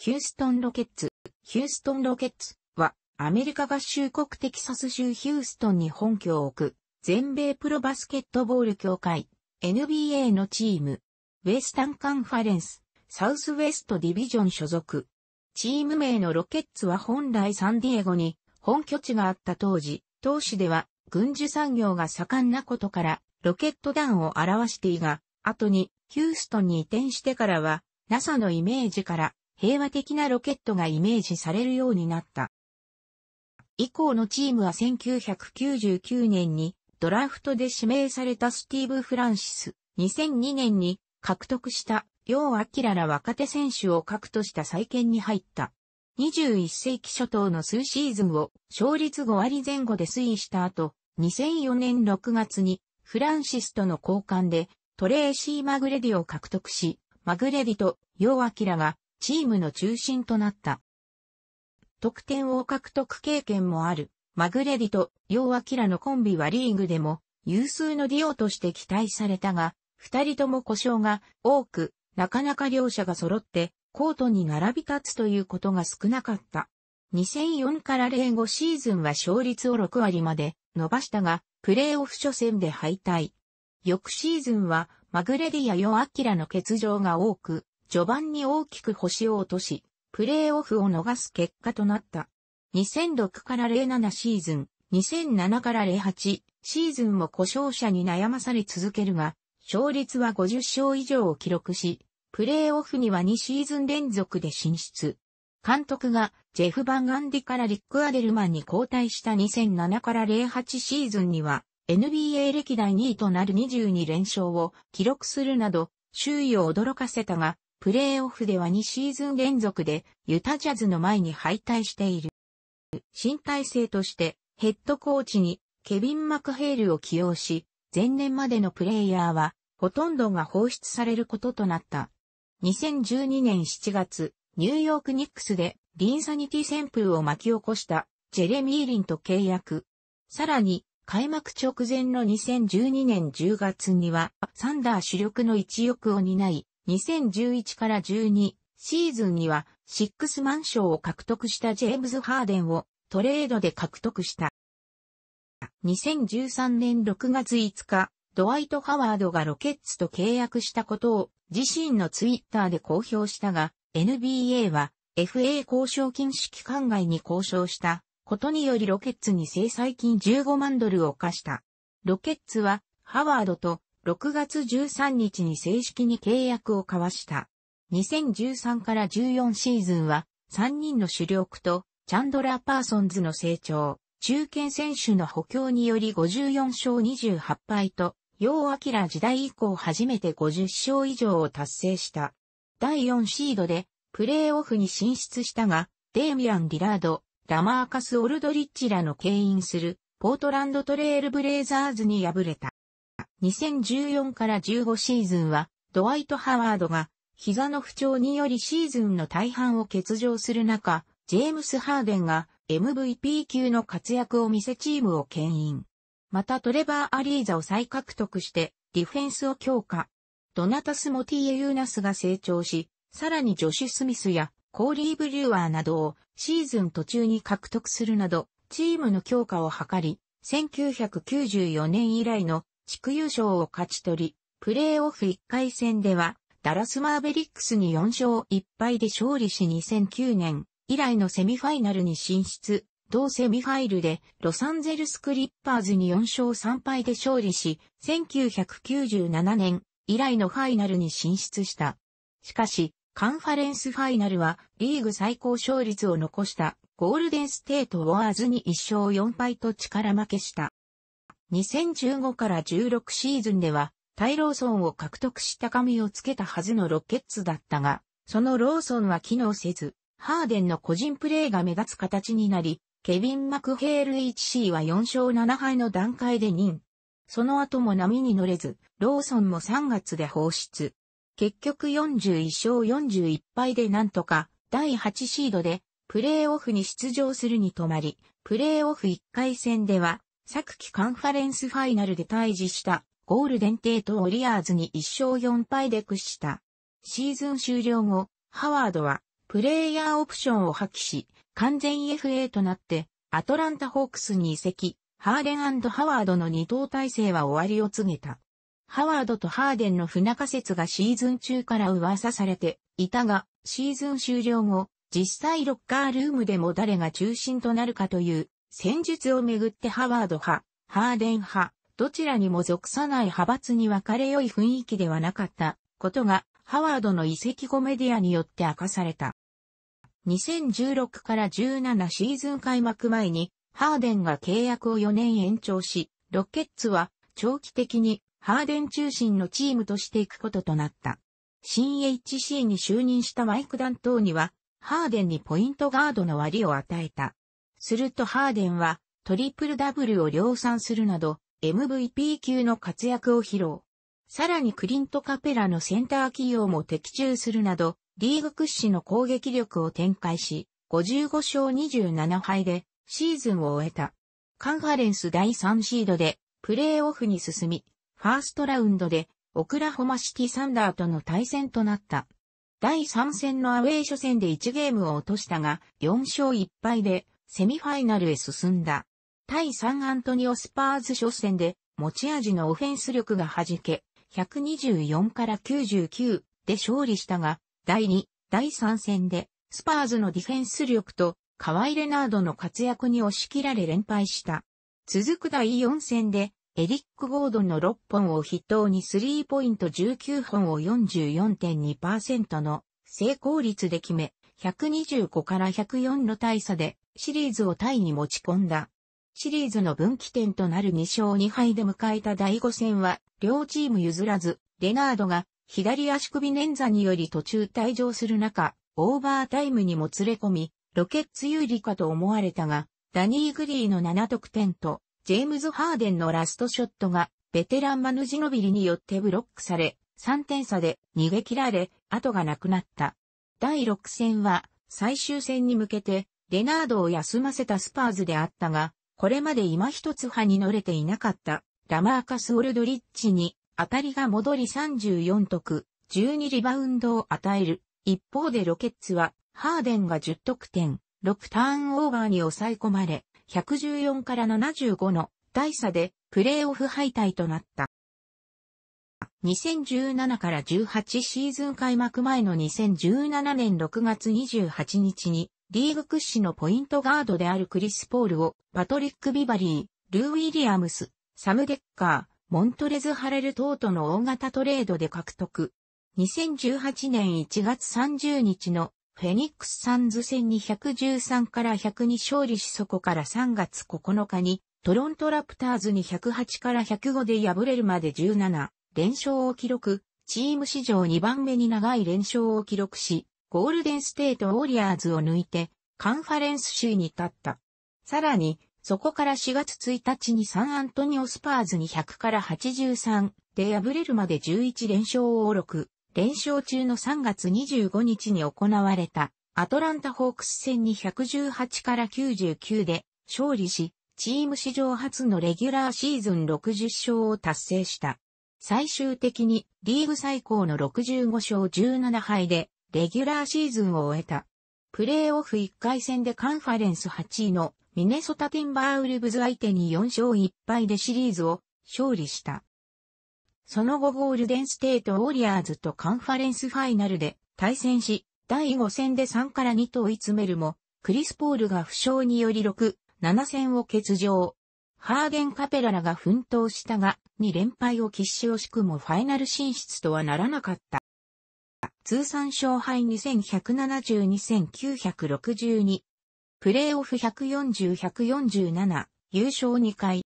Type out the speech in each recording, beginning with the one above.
ヒューストンロケッツ。ヒューストンロケッツは、アメリカ合衆国テキサス州ヒューストンに本拠を置く、全米プロバスケットボール協会、NBA のチーム、ウェスタンカンファレンス、サウスウェストディビジョン所属。チーム名のロケッツは本来サンディエゴに本拠地があった当時、当市では軍需産業が盛んなことからロケット弾を表していが、後にヒューストンに移転してからは NASA のイメージから平和的なロケットがイメージされるようになった。以降のチームは1999年にドラフトで指名されたスティーブ・フランシス、2002年に獲得したヨアキラら若手選手を核とした再建に入った。21世紀初頭の数シーズンを勝率5割前後で推移した後、2004年6月にフランシスとの交換でトレーシー・マグレディを獲得し、マグレディとヨアキラがチームの中心となった。得点王獲得経験もある、マグレディとヨーアキラのコンビはリーグでも有数のディオとして期待されたが、二人とも故障が多く、なかなか両者が揃ってコートに並び立つということが少なかった。2004から05シーズンは勝率を6割まで伸ばしたが、プレーオフ初戦で敗退。翌シーズンはマグレディやヨアキラの欠場が多く、序盤に大きく星を落とし、プレーオフを逃す結果となった。2006から07シーズン、2007から08シーズンも故障者に悩まされ続けるが、勝率は50勝以上を記録し、プレーオフには2シーズン連続で進出。監督がジェフ・バンガンディからリック・アデルマンに交代した2007から08シーズンには NBA 歴代2位となる22連勝を記録するなど周囲を驚かせたがプレーオフでは2シーズン連続でユタジャズの前に敗退している。新体制としてヘッドコーチにケビン・マクヘールを起用し、前年までのプレイヤーはほとんどが放出されることとなった。2012年7月、ニューヨークニックスでリンサニティ旋風を巻き起こしたジェレミー・リンと契約。さらに、開幕直前の2012年10月には、サンダー主力の一翼を担い、2011から12シーズンにはシックスマン賞を獲得したジェームズ・ハーデンをトレードで獲得した。2013年6月5日、ドワイト・ハワードがロケッツと契約したことを自身のツイッターで公表したが、NBA は FA 交渉禁止期間外に交渉したことによりロケッツに制裁金15万ドルを課した。ロケッツはハワードと6月13日に正式に契約を交わした。2013から14シーズンは3人の主力とチャンドラー・パーソンズの成長、中堅選手の補強により54勝28敗と、楊明時代以降初めて50勝以上を達成した。第4シードでプレーオフに進出したが、デイミアン・リラード、ラマーカス・オルドリッチらの牽引するポートランドトレールブレイザーズに敗れた。2014から15シーズンは、ドワイト・ハワードが、膝の不調によりシーズンの大半を欠場する中、ジェームス・ハーデンが MVP 級の活躍を見せチームを牽引。またトレバー・アリーザを再獲得してディフェンスを強化。ドナタス・モティエ・ユーナスが成長し、さらにジョシュ・スミスやコーリー・ブリュワーなどをシーズン途中に獲得するなど、チームの強化を図り、1994年以来の地区優勝を勝ち取り、プレーオフ1回戦では、ダラスマーベリックスに4勝1敗で勝利し2009年以来のセミファイナルに進出。同セミファイルでロサンゼルスクリッパーズに4勝3敗で勝利し、1997年以来のファイナルに進出した。しかし、カンファレンスファイナルはリーグ最高勝率を残したゴールデンステートウォアーズに1勝4敗と力負けした。2015から16シーズンでは、タイローソンを獲得した紙をつけたはずのロケッツだったが、そのローソンは機能せず、ハーデンの個人プレーが目立つ形になり、ケビン・マクヘール HC は4勝7敗の段階で任。その後も波に乗れず、ローソンも3月で放出。結局41勝41敗でなんとか、第8シードで、プレーオフに出場するに止まり、プレーオフ1回戦では、昨季カンファレンスファイナルで退治したゴールデンテート・をリアーズに1勝4敗で屈した。シーズン終了後、ハワードはプレイヤーオプションを破棄し、完全 FA となって、アトランタホークスに移籍、ハーデンハワードの二等体制は終わりを告げた。ハワードとハーデンの不仲説がシーズン中から噂されていたが、シーズン終了後、実際ロッカールームでも誰が中心となるかという戦術をめぐってハワード派、ハーデン派、どちらにも属さない派閥に分かれ良い雰囲気ではなかったことが、ハワードの移籍後メディアによって明かされた。2016から17シーズン開幕前に、ハーデンが契約を4年延長し、ロケッツは長期的にハーデン中心のチームとしていくこととなった。新 HC に就任したマイク・ダントーは、ハーデンにポイントガードの割を与えた。するとハーデンはトリプルダブルを量産するなど MVP 級の活躍を披露。さらにクリント・カペラのセンター企業も的中するなど、リーグ屈指の攻撃力を展開し、55勝27敗でシーズンを終えた。カンファレンス第3シードでプレーオフに進み、ファーストラウンドでオクラホマシティサンダーとの対戦となった。第3戦のアウェイ初戦で1ゲームを落としたが、4勝1敗でセミファイナルへ進んだ。対サンアントニオスパーズ初戦で持ち味のオフェンス力が弾け、124から99で勝利したが、第2、第3戦でスパーズのディフェンス力とカワイ・レナードの活躍に押し切られ連敗した。続く第4戦でエリック・ゴードンの6本を筆頭にスリーポイント19本を44.2%の成功率で決め、125から104の大差でシリーズをタイに持ち込んだ。シリーズの分岐点となる2勝2敗で迎えた第5戦は、両チーム譲らず、レナードが左足首捻挫により途中退場する中、オーバータイムにもつれ込み、ロケッツ有利かと思われたが、ダニー・グリーの7得点と、ジェームズ・ハーデンのラストショットが、ベテランマヌジノビリによってブロックされ、3点差で逃げ切られ、後がなくなった。第6戦は最終戦に向けてレナードを休ませたスパーズであったが、これまで今一つ派に乗れていなかったラマーカス・オルドリッチに当たりが戻り34得、12リバウンドを与える。一方でロケッツはハーデンが10得点、6ターンオーバーに抑え込まれ、114から75の大差でプレーオフ敗退となった。2017から18シーズン開幕前の2017年6月28日に、リーグ屈指のポイントガードであるクリス・ポールを、パトリック・ビバリー、ルー・ウィリアムス、サム・デッカー、モントレズ・ハレル等との大型トレードで獲得。2018年1月30日のフェニックス・サンズ戦に113から102勝利しそこから3月9日にトロント・ラプターズに108から105で敗れるまで17連勝を記録、チーム史上2番目に長い連勝を記録し、ゴールデンステートウォリアーズを抜いて、カンファレンス首位に立った。さらに、そこから4月1日にサンアントニオスパーズに100から83で敗れるまで11連勝を6、連勝中の3月25日に行われたアトランタホークス戦に118から99で勝利し、チーム史上初のレギュラーシーズン60勝を達成した。最終的にリーグ最高の65勝17敗でレギュラーシーズンを終えた。プレーオフ1回戦でカンファレンス8位のミネソタティンバーウルブズ相手に4勝1敗でシリーズを勝利した。その後ゴールデンステートウォリアーズとカンファレンスファイナルで対戦し、第5戦で3から2と追い詰めるも、クリス・ポールが負傷により6、7戦を欠場。ハーゲン・カペラらが奮闘したが、2連敗を喫し惜しくもファイナル進出とはならなかった。通算勝敗2172,962。プレーオフ140,147。優勝2回。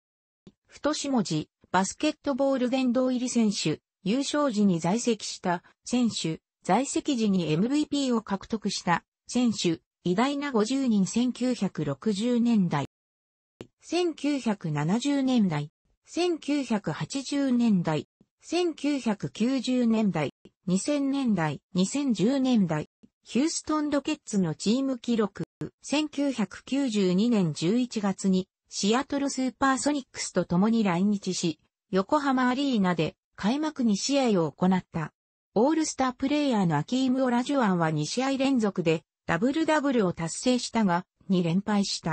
太し文字、バスケットボール殿堂入り選手、優勝時に在籍した選手、在籍時に MVP を獲得した選手、偉大な50人1960年代。1970年代、1980年代、1990年代、2000年代、2010年代、ヒューストンロケッツのチーム記録、1992年11月にシアトルスーパーソニックスと共に来日し、横浜アリーナで開幕2試合を行った。オールスタープレイヤーのアキーム・オラジュアンは2試合連続でダブルダブルを達成したが、2連敗した。